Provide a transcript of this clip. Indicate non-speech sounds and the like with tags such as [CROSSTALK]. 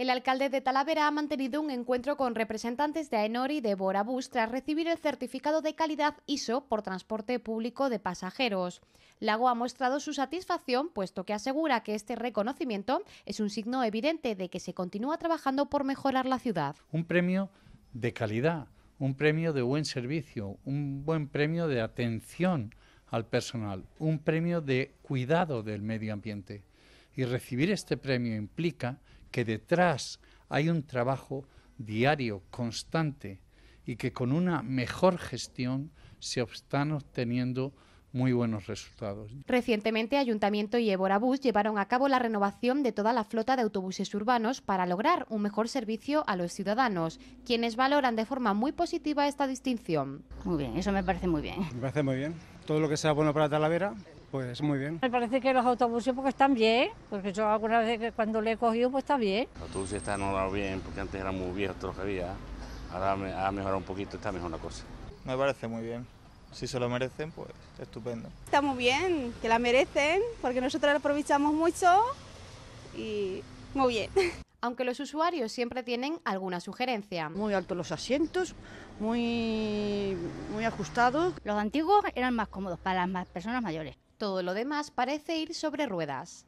El alcalde de Talavera ha mantenido un encuentro con representantes de AENOR y de Borabús tras recibir el certificado de calidad ISO por transporte público de pasajeros. Lago ha mostrado su satisfacción, puesto que asegura que este reconocimiento es un signo evidente de que se continúa trabajando por mejorar la ciudad. Un premio de calidad, un premio de buen servicio, un buen premio de atención al personal, un premio de cuidado del medio ambiente. Y recibir este premio implica que detrás hay un trabajo diario, constante, y que con una mejor gestión se están obteniendo muy buenos resultados. Recientemente, Ayuntamiento y Eborabus llevaron a cabo la renovación de toda la flota de autobuses urbanos para lograr un mejor servicio a los ciudadanos, quienes valoran de forma muy positiva esta distinción. Muy bien, eso me parece muy bien. Me parece muy bien. Todo lo que sea bueno para Talavera pues muy bien. Me parece que los autobuses porque están bien, porque yo alguna vez cuando le he cogido pues está bien. Los autobuses están bien, porque antes eran muy viejos los que había. Ahora ha mejorado un poquito, está mejor la cosa. Me parece muy bien. Si se lo merecen, pues estupendo. Está muy bien, que la merecen, porque nosotros la aprovechamos mucho y muy bien. [LAUGHS] Aunque los usuarios siempre tienen alguna sugerencia. Muy altos los asientos, muy, muy ajustados. Los antiguos eran más cómodos para las personas mayores. Todo lo demás parece ir sobre ruedas.